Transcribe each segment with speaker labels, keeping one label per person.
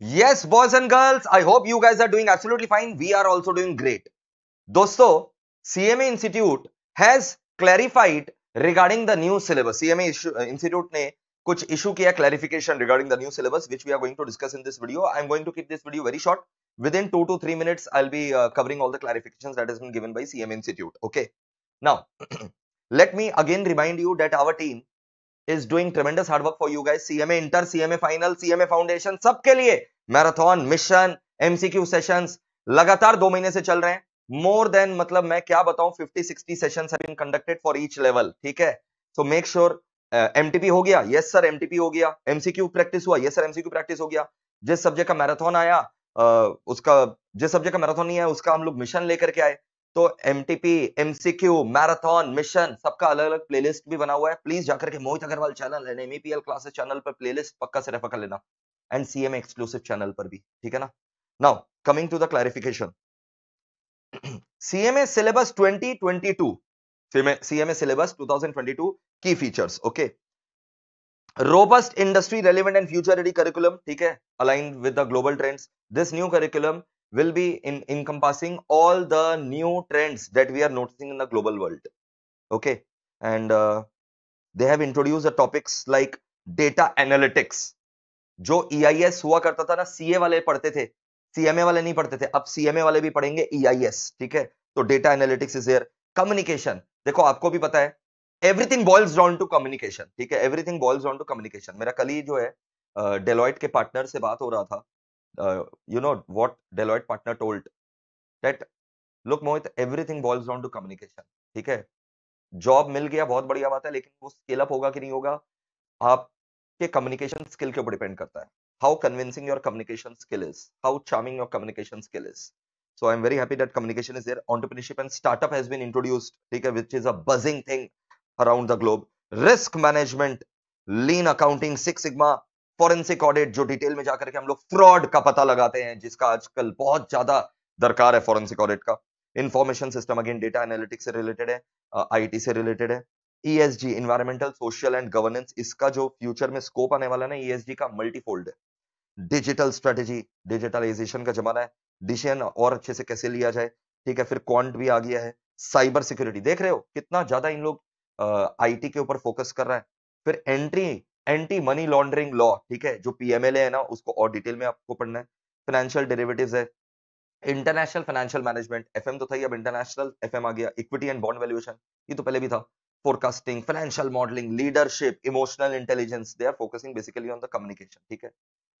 Speaker 1: Yes, boys and girls, I hope you guys are doing absolutely fine. We are also doing great. Dosto, CMA Institute has clarified regarding the new syllabus. CMA uh, Institute ne kuch issue kiya clarification regarding the new syllabus, which we are going to discuss in this video. I'm going to keep this video very short. Within two to three minutes, I'll be uh, covering all the clarifications that has been given by CMA Institute. Okay. Now, let me again remind you that our team is doing tremendous hard work for you guys CMA inter CMA final CMA foundation सबके लिए marathon mission MCQ sessions लगातार दो महीने से चल रहे हैं more than मतलब मैं क्या बताऊं 50 60 sessions have been conducted for each level ठीक है सो मेक श्योर एमटीपी हो गया यस सर एमटीपी हो गया एमसीक्यू प्रैक्टिस हुआ यस सर एमसीक्यू प्रैक्टिस हो गया जिस सब्जेक्ट का मैराथन आया uh, उसका जिस सब्जेक्ट का मैराथन नहीं है उसका हम लोग मिशन लेकर के आए तो M TP MCQ marathon mission सबका अलग अलग प्लेलिस्ट भी बना हुआ है प्लीज जाकर के Mohit Agarwal channel and MEPL classes channel पर प्लेलिस्ट पक्का से रेफर कर लेना एंड सीएम एक्सक्लूसिव चैनल पर भी ठीक है ना now coming to the clarification CMA syllabus 2022 CMA syllabus 2022 की features okay robust industry relevant and future ready curriculum ठीक है align with the global trends this new curriculum will be in encompassing all the new trends that we are noticing in the global world okay and uh, they have introduced the topics like data analytics जो ई e हुआ करता था ना CA वाले पढ़ते थे CMA वाले नहीं पढ़ते थे अब सीएमए वाले भी पढ़ेंगे ई e ठीक है तो data analytics is air communication देखो आपको भी पता है everything boils down to communication ठीक है everything boils down to communication मेरा कल ही जो है डेलॉइट के पार्टनर से बात हो रहा था uh, you know what Deloitte partner told that look Mohit everything boils down to communication ठीक है जॉब मिल गया बहुत बढ़िया बात है लेकिन वो स्केल अप होगा कि नहीं होगा आपके communication skill ke upar depend karta hai how convincing your communication skill is how charming your communication skill is so i am very happy that communication is there entrepreneurship and startup has been introduced theek hai which is a buzzing thing around the globe risk management lean accounting six sigma forensic audit जो detail में जाकर के हम लोग fraud का पता लगाते हैं जिसका आजकल बहुत ज्यादा दरकार है फॉरेंसिक ऑडिट का information system again data analytics से रिलेटेड है आईटी से रिलेटेड है ESG environmental social and governance इसका जो फ्यूचर में स्कोप आने वाला है ना ई e का मल्टीफोल्ड है डिजिटल स्ट्रेटेजी डिजिटलाइजेशन का जमाना है डिसीजन और अच्छे से कैसे लिया जाए ठीक है फिर क्वांट भी आ गया है साइबर सिक्योरिटी देख रहे हो कितना ज्यादा इन लोग आईटी के ऊपर फोकस कर रहा है फिर entry anti money laundering law ठीक है जो पीएमएलए है ना उसको और डिटेल में आपको पढ़ना है फाइनेंशियल डेरिवेटिव्स है इंटरनेशनल फाइनेंशियल मैनेजमेंट एफएम तो था ही अब इंटरनेशनल एफएम आ गया इक्विटी एंड बॉन्ड वैल्यूएशन ये तो पहले भी था forecasting financial modelling leadership emotional intelligence they are focusing basically on the communication ठीक है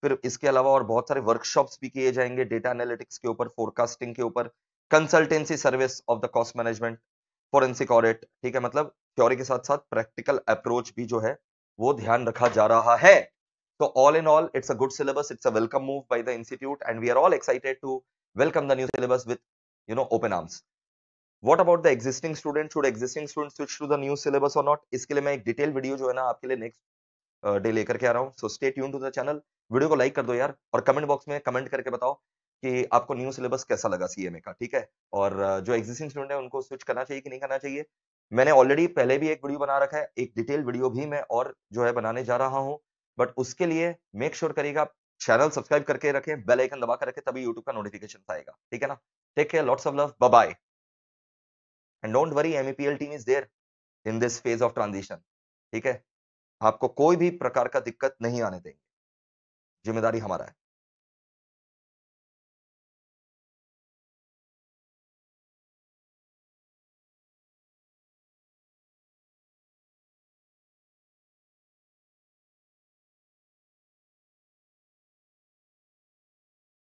Speaker 1: फिर इसके अलावा और बहुत सारे वर्कशॉप्स भी किए जाएंगे डेटा एनालिटिक्स के ऊपर फोरकास्टिंग के ऊपर consultancy service of the cost management forensic audit ठीक है मतलब थ्योरी के साथ साथ प्रैक्टिकल अप्रोच भी जो है वो ध्यान रखा जा रहा है तो all in all it's a good syllabus it's a welcome move by the institute and we are all excited to welcome the new syllabus with you know open arms what about the existing student should existing student switch to the new syllabus और not इसके लिए मैं एक detail video जो है ना आपके लिए नेक्स्ट डे लेकर के आ रहा हूँ so stay tune to the channel video को लाइक कर दो यार और कमेंट बॉक्स में कमेंट करके बताओ कि आपको न्यू सिलेबस कैसा लगा सीएमए का ठीक है और जो एग्जिस्टिंग स्टूडेंट है उनको स्विच करना चाहिए कि नहीं करना चाहिए मैंने ऑलरेडी पहले भी एक वीडियो बना रखा है एक डिटेल वीडियो भी मैं और जो है बनाने जा रहा हूँ बट उसके लिए मेक श्योर करिएगा चैनल सब्सक्राइब करके रखें बेल आइकन दबा कर रखें तभी यूट्यूब का नोटिफिकेशन आएगा ठीक है ना take care lots of love bye and don't worry MEPL team is there in this phase of transition ठीक है आपको कोई भी प्रकार का दिक्कत नहीं आने देंगे जिम्मेदारी हमारा है